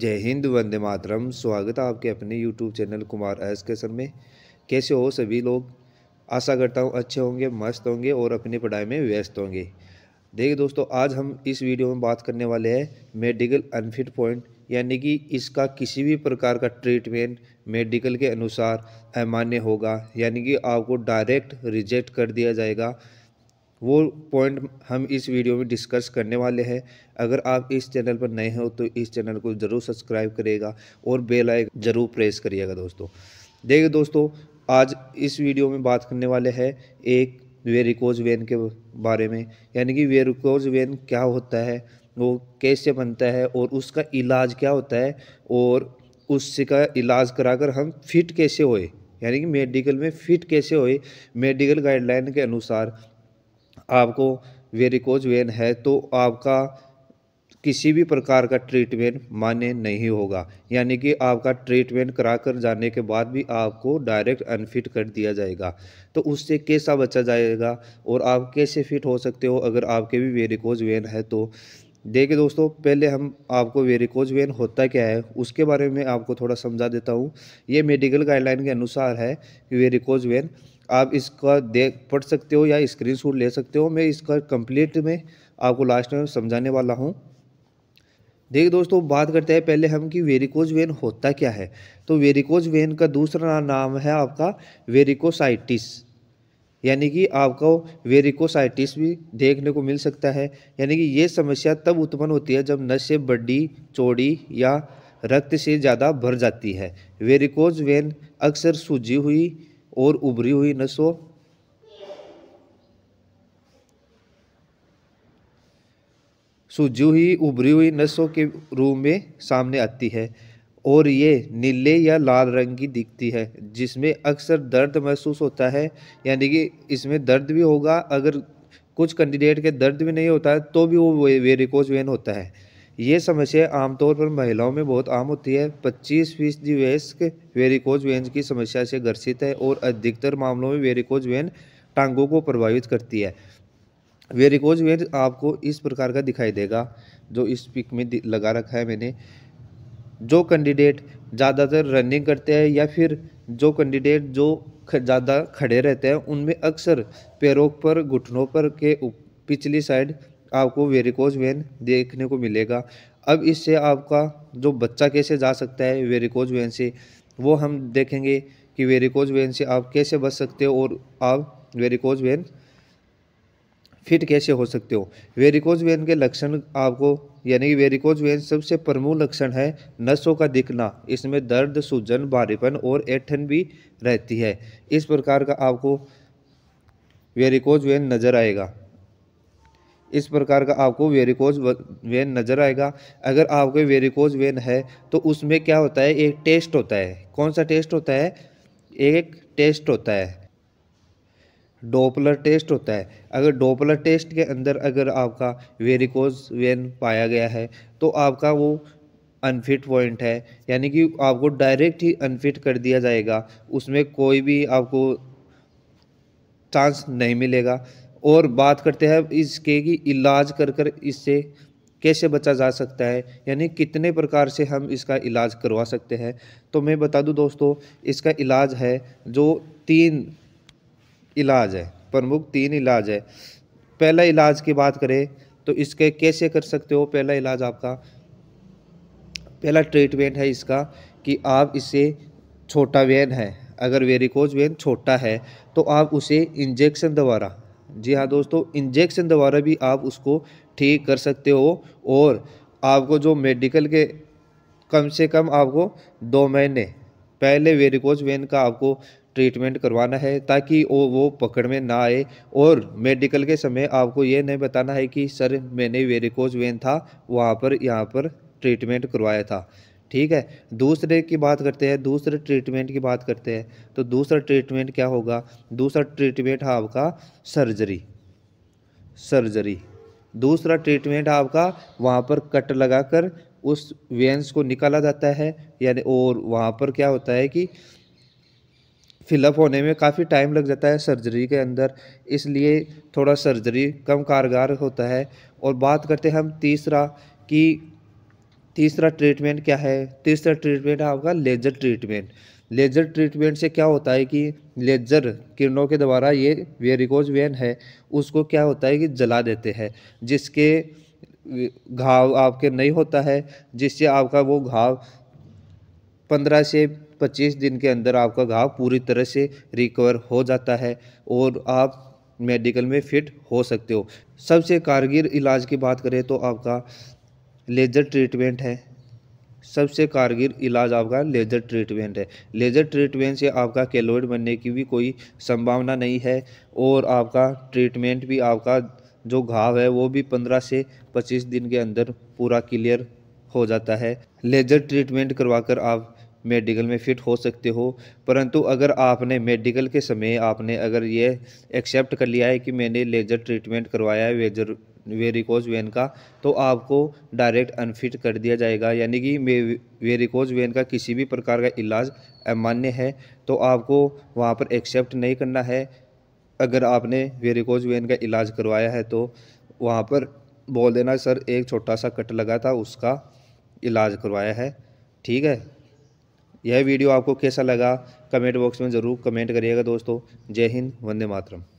जय हिंद वंदे मातरम स्वागत है आपके अपने YouTube channel Kumar S Kesar में कैसे हो सभी लोग आशा करता हूँ अच्छे होंगे मस्त होंगे और अपनी पढ़ाई में व्यस्त होंगे देखिए दोस्तों आज हम इस वीडियो में बात करने वाले हैं मेडिकल अनफिट पॉइंट यानी कि इसका किसी भी प्रकार का ट्रीटमेंट मेडिकल के अनुसार अमान्य होगा यानी कि आपको डायरेक्ट रिजेक्ट कर दिया जाएगा वो पॉइंट हम इस वीडियो में डिस्कस करने वाले हैं अगर आप इस चैनल पर नए हो तो इस चैनल को ज़रूर सब्सक्राइब करिएगा और बेल आइकन ज़रूर प्रेस करिएगा दोस्तों देखिए दोस्तों आज इस वीडियो में बात करने वाले हैं एक वेरिकोज वेन के बारे में यानी कि वेरिकोज वेन क्या होता है वो कैसे बनता है और उसका इलाज क्या होता है और उसका इलाज कराकर हम फिट कैसे होए यानी कि मेडिकल में फ़िट कैसे होए मेडिकल गाइडलाइन के अनुसार आपको वेरिकोज वेन है तो आपका किसी भी प्रकार का ट्रीटमेंट मान्य नहीं होगा यानी कि आपका ट्रीटमेंट करा कर जाने के बाद भी आपको डायरेक्ट अनफिट कर दिया जाएगा तो उससे कैसा बचा जाएगा और आप कैसे फिट हो सकते हो अगर आपके भी वेरिकोज वेन है तो देखिए दोस्तों पहले हम आपको वेरिकोज वेन होता क्या है उसके बारे में आपको थोड़ा समझा देता हूँ ये मेडिकल गाइडलाइन के अनुसार है कि वेरिकोज वेन आप इसका देख पढ़ सकते हो या शूट ले सकते हो मैं इसका कंप्लीट में आपको लास्ट में समझाने वाला हूँ देखिए दोस्तों बात करते हैं पहले हम कि वेरिकोज वेन होता क्या है तो वेरिकोज वेन का दूसरा नाम है आपका वेरिकोसाइटिस यानी कि आपको वेरिकोसाइटिस भी देखने को मिल सकता है यानी कि ये समस्या तब उत्पन्न होती है जब नस से बड्डी चौड़ी या रक्त से ज़्यादा भर जाती है वेरिकोज वेन अक्सर सूजी हुई और उभरी हुई नसों सूजी हुई उभरी हुई नसों के रूप में सामने आती है और ये नीले या लाल रंग की दिखती है जिसमें अक्सर दर्द महसूस होता है यानी कि इसमें दर्द भी होगा अगर कुछ कैंडिडेट के दर्द भी नहीं होता है तो भी वो वेरिकोज वेन होता है ये समस्या आमतौर पर महिलाओं में बहुत आम होती है 25 फीसदी वयस्क वेरिकोज वेन की समस्या से ग्रसित है और अधिकतर मामलों में वेरिकोज वेन टांगों को प्रभावित करती है वेरिकोज वेन आपको इस प्रकार का दिखाई देगा जो इस पिक में लगा रखा है मैंने जो कैंडिडेट ज़्यादातर रनिंग करते हैं या फिर जो कैंडिडेट जो ज़्यादा खड़े रहते हैं उनमें अक्सर पैरों पर घुटनों पर के पिछली साइड आपको वेरिकोज वेन देखने को मिलेगा अब इससे आपका जो बच्चा कैसे जा सकता है वेरिकोज वेन से वो हम देखेंगे कि वेरिकोज वेन से आप कैसे बच सकते हो और आप वेरिकोज वेन फिट कैसे हो सकते हो वेरिकोज वेन के लक्षण आपको यानी कि वेरिकोज वेन सबसे प्रमुख लक्षण है नसों का दिखना इसमें दर्द सूजन भारीपन और ऐठन भी रहती है इस प्रकार का आपको वेरिकोज वेन नज़र आएगा इस प्रकार का आपको वेरिकोज वेन नज़र आएगा अगर आपके वेरिकोज वेन है तो उसमें क्या होता है एक टेस्ट होता है कौन सा टेस्ट होता है एक टेस्ट होता है डोपलर टेस्ट होता है अगर डोपलर टेस्ट के अंदर अगर आपका वेरिकोज वेन पाया गया है तो आपका वो अनफिट पॉइंट है यानी कि आपको डायरेक्ट ही अनफिट कर दिया जाएगा उसमें कोई भी आपको चांस नहीं मिलेगा और बात करते हैं इसके कि इलाज कर कर इससे कैसे बचा जा सकता है यानी कितने प्रकार से हम इसका इलाज करवा सकते हैं तो मैं बता दूं दोस्तों इसका इलाज है जो तीन इलाज है प्रमुख तीन इलाज है पहला इलाज की बात करें तो इसके कैसे कर सकते हो पहला इलाज आपका पहला ट्रीटमेंट है इसका कि आप इसे छोटा वेन है अगर वेरिकोज वेन छोटा है तो आप उसे इंजेक्शन द्वारा जी हाँ दोस्तों इंजेक्शन द्वारा भी आप उसको ठीक कर सकते हो और आपको जो मेडिकल के कम से कम आपको दो महीने पहले वेरिकोज वेन का आपको ट्रीटमेंट करवाना है ताकि वो वो पकड़ में ना आए और मेडिकल के समय आपको ये नहीं बताना है कि सर मैंने वेरिकोज वेन था वहाँ पर यहाँ पर ट्रीटमेंट करवाया था ठीक है दूसरे की बात करते हैं दूसरे ट्रीटमेंट की बात करते हैं तो दूसरा ट्रीटमेंट क्या होगा दूसरा ट्रीटमेंट है आपका सर्जरी सर्जरी दूसरा ट्रीटमेंट आपका वहाँ पर कट लगाकर उस वेंस को निकाला जाता है यानी और वहाँ पर क्या होता है कि फिलअप होने में काफ़ी टाइम लग जाता है सर्जरी के अंदर इसलिए थोड़ा सर्जरी कम कारगर होता है और बात करते हैं हम तीसरा कि तीसरा ट्रीटमेंट क्या है तीसरा ट्रीटमेंट है आपका लेजर ट्रीटमेंट लेजर ट्रीटमेंट से क्या होता है कि लेजर किरणों के द्वारा ये वेरिकोज वेन है उसको क्या होता है कि जला देते हैं जिसके घाव आपके नहीं होता है जिससे आपका वो घाव पंद्रह से पच्चीस दिन के अंदर आपका घाव पूरी तरह से रिकवर हो जाता है और आप मेडिकल में फिट हो सकते हो सबसे कारगर इलाज की बात करें तो आपका लेज़र ट्रीटमेंट है सबसे कारगर इलाज आपका लेज़र ट्रीटमेंट है लेज़र ट्रीटमेंट से आपका केलोइड बनने की भी कोई संभावना नहीं है और आपका ट्रीटमेंट भी आपका जो घाव है वो भी पंद्रह से पच्चीस दिन के अंदर पूरा क्लियर हो जाता है लेज़र ट्रीटमेंट करवाकर आप मेडिकल में फ़िट हो सकते हो परंतु अगर आपने मेडिकल के समय आपने अगर ये एक्सेप्ट कर लिया है कि मैंने लेज़र ट्रीटमेंट करवाया है लेजर वेरिकोज वेन का तो आपको डायरेक्ट अनफिट कर दिया जाएगा यानी कि वेरिकोज वेन का किसी भी प्रकार का इलाज अमान्य है तो आपको वहाँ पर एक्सेप्ट नहीं करना है अगर आपने वेरिकोज वेन का इलाज करवाया है तो वहाँ पर बोल देना सर एक छोटा सा कट लगा था उसका इलाज करवाया है ठीक है यह वीडियो आपको कैसा लगा कमेंट बॉक्स में ज़रूर कमेंट करिएगा दोस्तों जय हिंद वंदे मातरम